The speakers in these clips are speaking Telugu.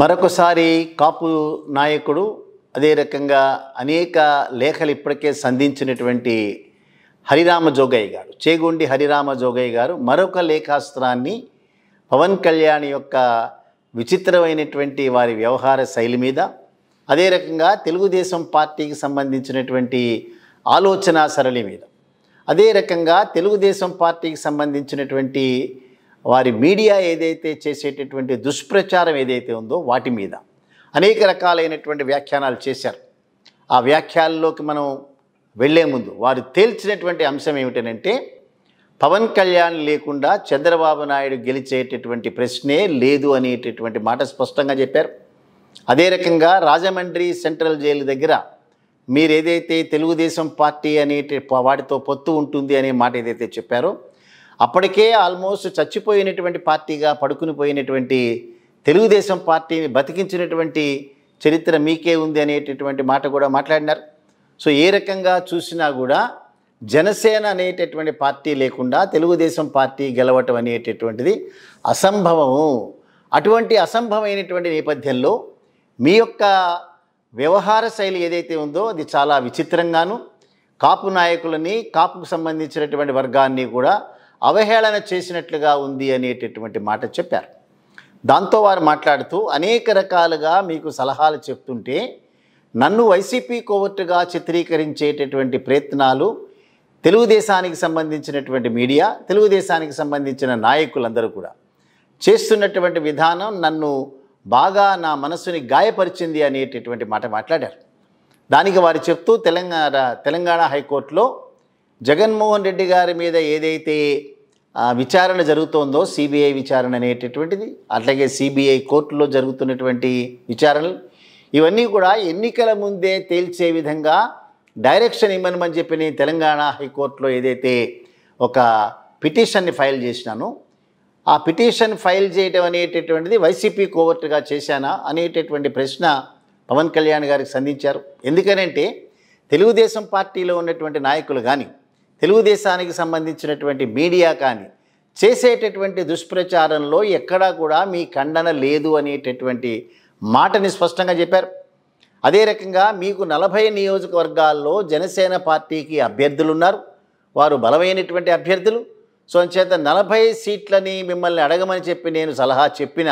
మరొకసారి కాపు నాయకుడు అదే రకంగా అనేక లేఖలు ఇప్పటికే సంధించినటువంటి హరిరామ జోగయ్య గారు చేగుండి హరిరామ జోగయ్య గారు మరొక లేఖాస్త్రాన్ని పవన్ కళ్యాణ్ యొక్క విచిత్రమైనటువంటి వారి వ్యవహార శైలి మీద అదే రకంగా తెలుగుదేశం పార్టీకి సంబంధించినటువంటి ఆలోచన సరళి మీద అదే రకంగా తెలుగుదేశం పార్టీకి సంబంధించినటువంటి వారి మీడియా ఏదైతే చేసేటటువంటి దుష్ప్రచారం ఏదైతే ఉందో వాటి మీద అనేక రకాలైనటువంటి వ్యాఖ్యానాలు చేశారు ఆ వ్యాఖ్యానంలోకి మనం వెళ్లే ముందు వారు తేల్చినటువంటి అంశం ఏమిటనంటే పవన్ కళ్యాణ్ లేకుండా చంద్రబాబు నాయుడు గెలిచేటటువంటి ప్రశ్నే లేదు అనేటటువంటి మాట స్పష్టంగా చెప్పారు అదే రకంగా రాజమండ్రి సెంట్రల్ జైలు దగ్గర మీరు ఏదైతే తెలుగుదేశం పార్టీ అనేటి వాటితో పొత్తు ఉంటుంది అనే మాట ఏదైతే చెప్పారో అప్పటికే ఆల్మోస్ట్ చచ్చిపోయినటువంటి పార్టీగా పడుకుని పోయినటువంటి తెలుగుదేశం పార్టీని బతికించినటువంటి చరిత్ర మీకే ఉంది అనేటటువంటి మాట కూడా మాట్లాడినారు సో ఏ రకంగా చూసినా కూడా జనసేన అనేటటువంటి పార్టీ లేకుండా తెలుగుదేశం పార్టీ గెలవటం అనేటటువంటిది అసంభవము అటువంటి అసంభవమైనటువంటి నేపథ్యంలో మీ యొక్క వ్యవహార శైలి ఏదైతే ఉందో అది చాలా విచిత్రంగాను కాపు నాయకులని కాపుకు సంబంధించినటువంటి వర్గాన్ని కూడా అవహేళన చేసినట్లుగా ఉంది అనేటటువంటి మాట చెప్పారు దాంతో వారు మాట్లాడుతూ అనేక రకాలుగా మీకు సలహాలు చెప్తుంటే నన్ను వైసీపీ కోవర్టుగా చిత్రీకరించేటటువంటి ప్రయత్నాలు తెలుగుదేశానికి సంబంధించినటువంటి మీడియా తెలుగుదేశానికి సంబంధించిన నాయకులందరూ కూడా చేస్తున్నటువంటి విధానం నన్ను బాగా నా మనసుని గాయపరిచింది అనేటటువంటి మాట మాట్లాడారు దానికి వారు చెప్తూ తెలంగాణ తెలంగాణ హైకోర్టులో జగన్మోహన్ రెడ్డి గారి మీద ఏదైతే విచారణ జరుగుతోందో సిబిఐ విచారణ అనేటటువంటిది అట్లాగే సిబిఐ కోర్టులో జరుగుతున్నటువంటి విచారణలు ఇవన్నీ కూడా ఎన్నికల ముందే తేల్చే విధంగా డైరెక్షన్ ఇవ్వనమని చెప్పి నేను తెలంగాణ హైకోర్టులో ఏదైతే ఒక పిటిషన్ని ఫైల్ చేసినాను ఆ పిటిషన్ ఫైల్ చేయడం అనేటటువంటిది వైసీపీ కోవర్ట్గా చేశానా అనేటటువంటి ప్రశ్న పవన్ కళ్యాణ్ గారికి సంధించారు ఎందుకనంటే తెలుగుదేశం పార్టీలో ఉన్నటువంటి నాయకులు కానీ తెలుగుదేశానికి సంబంధించినటువంటి మీడియా కానీ చేసేటటువంటి దుష్ప్రచారంలో ఎక్కడా కూడా మీ ఖండన లేదు అనేటటువంటి మాటని స్పష్టంగా చెప్పారు అదే రకంగా మీకు నలభై నియోజకవర్గాల్లో జనసేన పార్టీకి అభ్యర్థులు ఉన్నారు వారు బలమైనటువంటి అభ్యర్థులు సో అంచేత నలభై సీట్లని మిమ్మల్ని అడగమని చెప్పి నేను సలహా చెప్పిన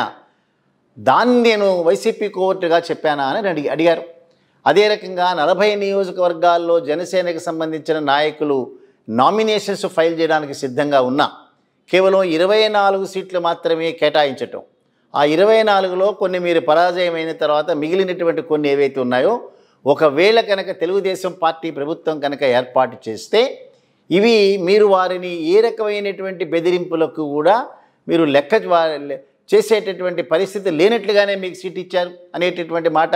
దాన్ని నేను వైసీపీ కోర్టుగా చెప్పానా అని అడిగి అడిగారు అదే రకంగా నలభై నియోజకవర్గాల్లో జనసేనకు సంబంధించిన నాయకులు నామినేషన్స్ ఫైల్ చేయడానికి సిద్ధంగా ఉన్నా కేవలం ఇరవై నాలుగు సీట్లు మాత్రమే కేటాయించటం ఆ ఇరవై నాలుగులో కొన్ని మీరు పరాజయమైన తర్వాత మిగిలినటువంటి కొన్ని ఏవైతే ఉన్నాయో ఒకవేళ కనుక తెలుగుదేశం పార్టీ ప్రభుత్వం కనుక ఏర్పాటు చేస్తే ఇవి మీరు వారిని ఏ రకమైనటువంటి బెదిరింపులకు కూడా మీరు లెక్క చేసేటటువంటి పరిస్థితి లేనట్లుగానే మీకు సీట్ ఇచ్చారు అనేటటువంటి మాట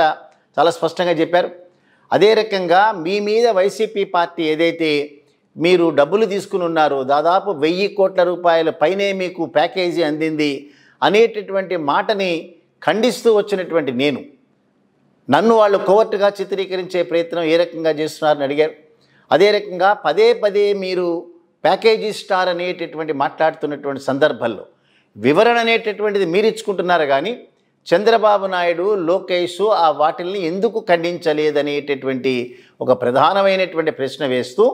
చాలా స్పష్టంగా చెప్పారు అదే రకంగా మీ మీద వైసీపీ పార్టీ ఏదైతే మీరు డబ్బులు తీసుకుని ఉన్నారు దాదాపు వెయ్యి కోట్ల రూపాయల పైనే మీకు ప్యాకేజీ అందింది అనేటటువంటి మాటని ఖండిస్తూ వచ్చినటువంటి నేను నన్ను వాళ్ళు కోవర్టుగా చిత్రీకరించే ప్రయత్నం ఏ రకంగా చేస్తున్నారని అడిగారు అదే రకంగా పదే పదే మీరు ప్యాకేజీ స్టార్ అనేటటువంటి మాట్లాడుతున్నటువంటి సందర్భంలో వివరణ అనేటటువంటిది మీరు ఇచ్చుకుంటున్నారు కానీ చంద్రబాబు నాయుడు లోకేష్ ఆ వాటిల్ని ఎందుకు ఖండించలేదనేటటువంటి ఒక ప్రధానమైనటువంటి ప్రశ్న వేస్తూ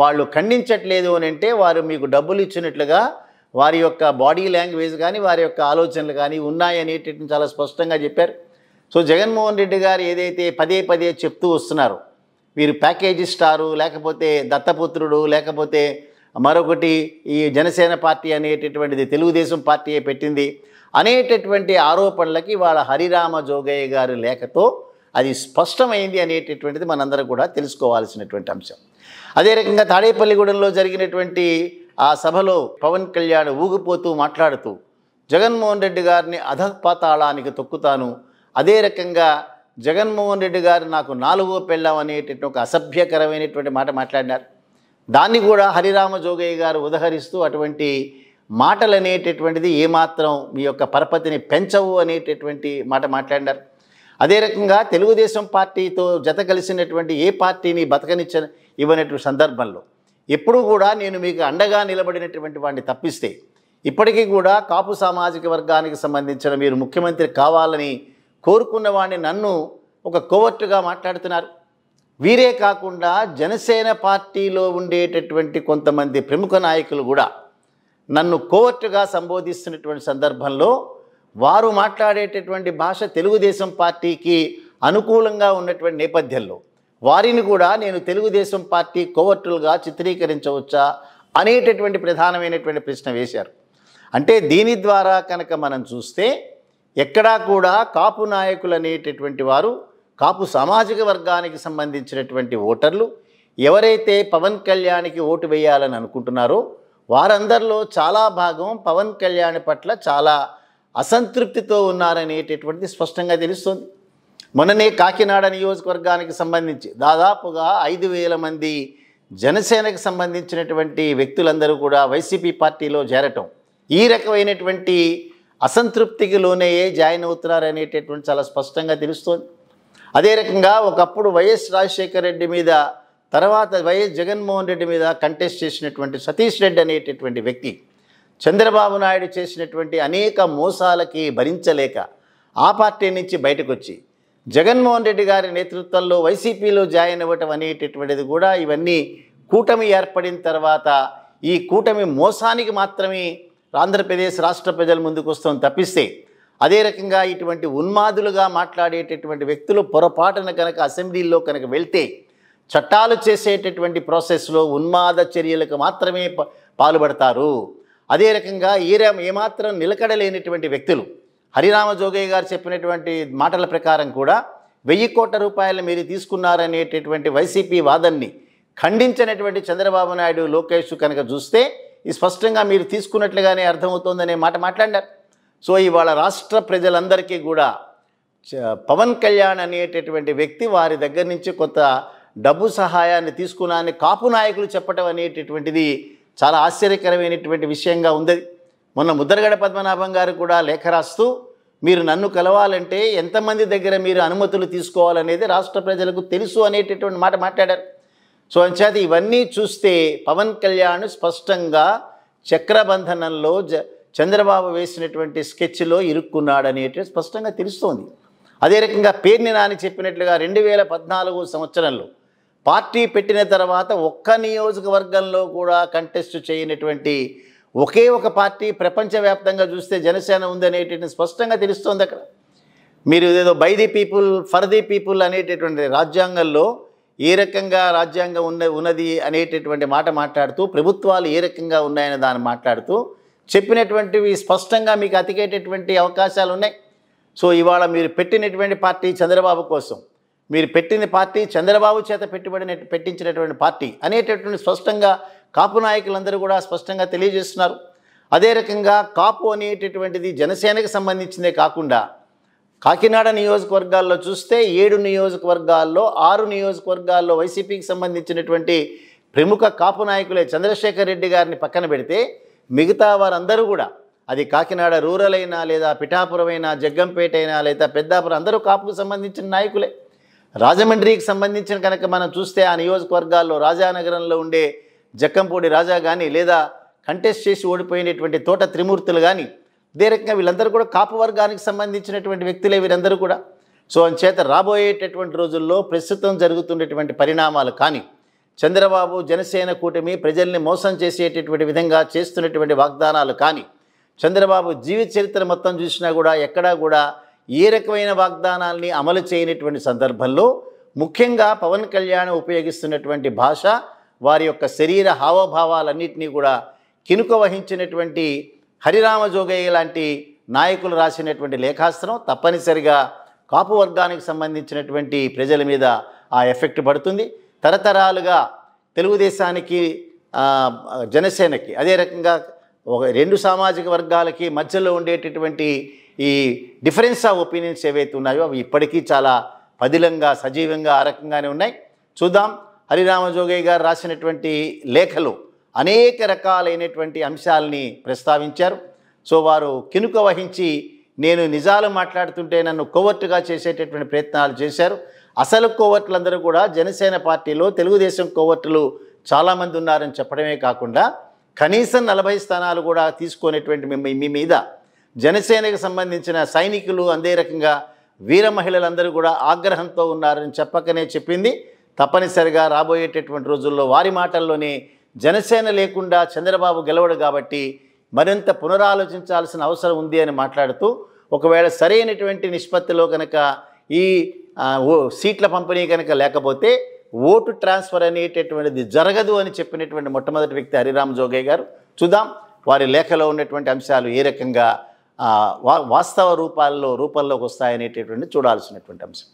వాళ్ళు ఖండించట్లేదు అని అంటే వారు మీకు డబ్బులు ఇచ్చినట్లుగా వారి యొక్క బాడీ లాంగ్వేజ్ కానీ వారి యొక్క ఆలోచనలు కానీ ఉన్నాయనేటటువంటి చాలా స్పష్టంగా చెప్పారు సో జగన్మోహన్ రెడ్డి గారు ఏదైతే పదే పదే చెప్తూ వస్తున్నారో వీరు ప్యాకేజీ స్టారు లేకపోతే దత్తపుత్రుడు లేకపోతే మరొకటి ఈ జనసేన పార్టీ అనేటటువంటిది తెలుగుదేశం పార్టీయే పెట్టింది అనేటటువంటి ఆరోపణలకి వాళ్ళ హరిరామ జోగయ్య గారు లేఖతో అది స్పష్టమైంది అనేటటువంటిది మనందరం కూడా తెలుసుకోవాల్సినటువంటి అంశం అదే రకంగా తాడేపల్లిగూడెంలో జరిగినటువంటి ఆ సభలో పవన్ కళ్యాణ్ ఊగిపోతూ మాట్లాడుతూ జగన్మోహన్ రెడ్డి గారిని అధపాతాళానికి తొక్కుతాను అదే రకంగా జగన్మోహన్ రెడ్డి గారు నాకు నాలుగో పెళ్ళం అనేటటువంటి ఒక అసభ్యకరమైనటువంటి మాట మాట్లాడినారు దాన్ని కూడా హరిరామ జోగయ్య గారు ఉదహరిస్తూ అటువంటి మాటలు అనేటటువంటిది ఏమాత్రం మీ యొక్క పరపతిని పెంచవు అనేటటువంటి మాట మాట్లాడినారు అదే రకంగా తెలుగుదేశం పార్టీతో జత కలిసినటువంటి ఏ పార్టీని బతకనిచ్చ ఇవ్వనటువంటి సందర్భంలో ఎప్పుడూ కూడా నేను మీకు అండగా నిలబడినటువంటి వాడిని తప్పిస్తే ఇప్పటికీ కూడా కాపు సామాజిక వర్గానికి సంబంధించిన మీరు ముఖ్యమంత్రి కావాలని కోరుకున్న వాడిని నన్ను ఒక కోవర్టుగా మాట్లాడుతున్నారు వీరే కాకుండా జనసేన పార్టీలో ఉండేటటువంటి కొంతమంది ప్రముఖ నాయకులు కూడా నన్ను కోవర్టుగా సంబోధిస్తున్నటువంటి సందర్భంలో వారు మాట్లాడేటటువంటి భాష తెలుగుదేశం పార్టీకి అనుకూలంగా ఉన్నటువంటి నేపథ్యంలో వారిని కూడా నేను తెలుగుదేశం పార్టీ కోవర్టులుగా చిత్రీకరించవచ్చా అనేటటువంటి ప్రధానమైనటువంటి ప్రశ్న వేశారు అంటే దీని ద్వారా కనుక మనం చూస్తే ఎక్కడా కూడా కాపు నాయకులు అనేటటువంటి వారు కాపు సామాజిక వర్గానికి సంబంధించినటువంటి ఓటర్లు ఎవరైతే పవన్ కళ్యాణ్కి ఓటు వేయాలని అనుకుంటున్నారో వారందరిలో చాలా భాగం పవన్ కళ్యాణ్ పట్ల చాలా అసంతృప్తితో ఉన్నారనేటటువంటిది స్పష్టంగా తెలుస్తుంది మొన్ననే కాకినాడ నియోజకవర్గానికి సంబంధించి దాదాపుగా ఐదు వేల మంది జనసేనకు సంబంధించినటువంటి వ్యక్తులందరూ కూడా వైసీపీ పార్టీలో చేరటం ఈ రకమైనటువంటి అసంతృప్తికి లోనేయే జాయిన్ అనేటటువంటి చాలా స్పష్టంగా తెలుస్తోంది అదే రకంగా ఒకప్పుడు వైఎస్ రాజశేఖర రెడ్డి మీద తర్వాత వైఎస్ జగన్మోహన్ రెడ్డి మీద కంటెస్ట్ చేసినటువంటి సతీష్ రెడ్డి అనేటటువంటి వ్యక్తి చంద్రబాబు నాయుడు చేసినటువంటి అనేక మోసాలకి భరించలేక ఆ పార్టీ నుంచి బయటకు వచ్చి జగన్మోహన్ రెడ్డి గారి నేతృత్వంలో వైసీపీలో జాయిన్ అవ్వటం అనేటటువంటిది కూడా ఇవన్నీ కూటమి ఏర్పడిన తర్వాత ఈ కూటమి మోసానికి మాత్రమే ఆంధ్రప్రదేశ్ రాష్ట్ర ప్రజల ముందుకు వస్తాం తప్పిస్తే అదే రకంగా ఇటువంటి ఉన్మాదులుగా మాట్లాడేటటువంటి వ్యక్తులు పొరపాటున కనుక అసెంబ్లీలో కనుక వెళ్తే చట్టాలు చేసేటటువంటి ప్రాసెస్లో ఉన్మాద చర్యలకు మాత్రమే పాల్పడతారు అదే రకంగా ఏ ఏమాత్రం నిలకడలేనటువంటి వ్యక్తులు హరిరామ జోగయ్య గారు చెప్పినటువంటి మాటల ప్రకారం కూడా వెయ్యి కోట్ల రూపాయలు మీరు తీసుకున్నారనేటటువంటి వైసీపీ వాదన్ని ఖండించినటువంటి చంద్రబాబు నాయుడు లోకేష్ కనుక చూస్తే ఇది స్పష్టంగా మీరు తీసుకున్నట్లుగానే అర్థమవుతోందనే మాట మాట్లాడారు సో ఇవాళ రాష్ట్ర ప్రజలందరికీ కూడా పవన్ కళ్యాణ్ అనేటటువంటి వ్యక్తి వారి దగ్గర నుంచి కొత్త డబ్బు సహాయాన్ని తీసుకున్నానని కాపు నాయకులు చెప్పటం అనేటటువంటిది చాలా ఆశ్చర్యకరమైనటువంటి విషయంగా ఉంది మొన్న ముద్రగడ పద్మనాభం గారు కూడా లేఖ రాస్తూ మీరు నన్ను కలవాలంటే ఎంతమంది దగ్గర మీరు అనుమతులు తీసుకోవాలనేది రాష్ట్ర ప్రజలకు తెలుసు అనేటటువంటి మాట మాట్లాడారు సో అంచేత ఇవన్నీ చూస్తే పవన్ కళ్యాణ్ స్పష్టంగా చక్రబంధనంలో చంద్రబాబు వేసినటువంటి స్కెచ్లో ఇరుక్కున్నాడనేటి స్పష్టంగా తెలుస్తోంది అదే రకంగా పేర్ని నాని చెప్పినట్లుగా రెండు వేల పద్నాలుగు సంవత్సరంలో పార్టీ పెట్టిన తర్వాత ఒక్క నియోజకవర్గంలో కూడా కంటెస్ట్ చేయనటువంటి ఒకే ఒక పార్టీ ప్రపంచవ్యాప్తంగా చూస్తే జనసేన ఉందనేటిని స్పష్టంగా తెలుస్తోంది అక్కడ మీరు ఏదో by the people for the people అనేటటువంటి రాజ్యాంగంలో ఏ రకంగా రాజ్యాంగం ఉన్న ఉన్నది అనేటటువంటి మాట మాట్లాడుతూ ప్రభుత్వాలు ఏ రకంగా ఉన్నాయనే దాన్ని మాట్లాడుతూ చెప్పినటువంటివి స్పష్టంగా మీకు అతికేటటువంటి అవకాశాలు ఉన్నాయి సో ఇవాళ మీరు పెట్టినటువంటి పార్టీ చంద్రబాబు కోసం మీరు పెట్టిన పార్టీ చంద్రబాబు చేత పెట్టుబడి పెట్టించినటువంటి పార్టీ అనేటటువంటి స్పష్టంగా కాపు నాయకులందరూ కూడా స్పష్టంగా తెలియజేస్తున్నారు అదే రకంగా కాపు అనేటటువంటిది జనసేనకు సంబంధించిందే కాకుండా కాకినాడ నియోజకవర్గాల్లో చూస్తే ఏడు నియోజకవర్గాల్లో ఆరు నియోజకవర్గాల్లో వైసీపీకి సంబంధించినటువంటి ప్రముఖ కాపు నాయకులే చంద్రశేఖర్ రెడ్డి గారిని పక్కన పెడితే మిగతా వారందరూ కూడా అది కాకినాడ రూరల్ అయినా లేదా పిఠాపురం అయినా జగ్గంపేట అయినా లేదా పెద్దాపురం అందరూ కాపుకు సంబంధించిన నాయకులే రాజమండ్రికి సంబంధించిన కనుక మనం చూస్తే ఆ నియోజకవర్గాల్లో రాజానగరంలో ఉండే జక్కంపూడి రాజా కానీ లేదా కంటెస్ట్ చేసి ఓడిపోయినటువంటి తోట త్రిమూర్తులు కానీ ఇదే రకంగా వీళ్ళందరూ కూడా కాపు వర్గానికి సంబంధించినటువంటి వ్యక్తులే వీరందరూ కూడా సో అంచేత రాబోయేటటువంటి రోజుల్లో ప్రస్తుతం జరుగుతున్నటువంటి పరిణామాలు కానీ చంద్రబాబు జనసేన కూటమి ప్రజల్ని మోసం చేసేటటువంటి విధంగా చేస్తున్నటువంటి వాగ్దానాలు కానీ చంద్రబాబు జీవిత చరిత్ర మొత్తం చూసినా కూడా ఎక్కడా కూడా ఏ రకమైన వాగ్దానాల్ని అమలు చేయనటువంటి సందర్భంలో ముఖ్యంగా పవన్ కళ్యాణ్ ఉపయోగిస్తున్నటువంటి భాష వారి యొక్క శరీర హావభావాలన్నింటినీ కూడా కినుక వహించినటువంటి హరిరామజోగయ్య లాంటి నాయకులు రాసినటువంటి లేఖాస్త్రం తప్పనిసరిగా కాపు వర్గానికి సంబంధించినటువంటి ప్రజల మీద ఆ ఎఫెక్ట్ పడుతుంది తరతరాలుగా తెలుగుదేశానికి జనసేనకి అదే రకంగా ఒక రెండు సామాజిక వర్గాలకి మధ్యలో ఉండేటటువంటి ఈ డిఫరెన్స్ ఆఫ్ ఒపీనియన్స్ ఏవైతే ఉన్నాయో అవి ఇప్పటికీ చాలా పదిలంగా సజీవంగా ఆ రకంగానే ఉన్నాయి చూద్దాం హరిరామజోగయ్య గారు రాసినటువంటి లేఖలు అనేక రకాలైనటువంటి అంశాలని ప్రస్తావించారు సో వారు కినుక వహించి నేను నిజాలు మాట్లాడుతుంటే నన్ను కోవర్టుగా చేసేటటువంటి ప్రయత్నాలు చేశారు అసలు కోవర్టులందరూ కూడా జనసేన పార్టీలో తెలుగుదేశం కోవర్టులు చాలామంది ఉన్నారని చెప్పడమే కాకుండా కనీసం నలభై స్థానాలు కూడా తీసుకునేటువంటి మీ మీద జనసేనకు సంబంధించిన సైనికులు అందే రకంగా వీర మహిళలందరూ కూడా ఆగ్రహంతో ఉన్నారని చెప్పకనే చెప్పింది తప్పనిసరిగా రాబోయేటటువంటి రోజుల్లో వారి మాటల్లోనే జనసేన లేకుండా చంద్రబాబు గెలవడు కాబట్టి మరింత పునరాలోచించాల్సిన అవసరం ఉంది అని మాట్లాడుతూ ఒకవేళ సరైనటువంటి నిష్పత్తిలో కనుక ఈ సీట్ల పంపిణీ కనుక లేకపోతే ఓటు ట్రాన్స్ఫర్ అనేటటువంటిది జరగదు అని చెప్పినటువంటి మొట్టమొదటి వ్యక్తి హరిరామ్ జోగే గారు చూద్దాం వారి లేఖలో ఉన్నటువంటి అంశాలు ఏ రకంగా వాస్తవ రూపాల్లో రూపంలోకి వస్తాయనేటటువంటి చూడాల్సినటువంటి అంశం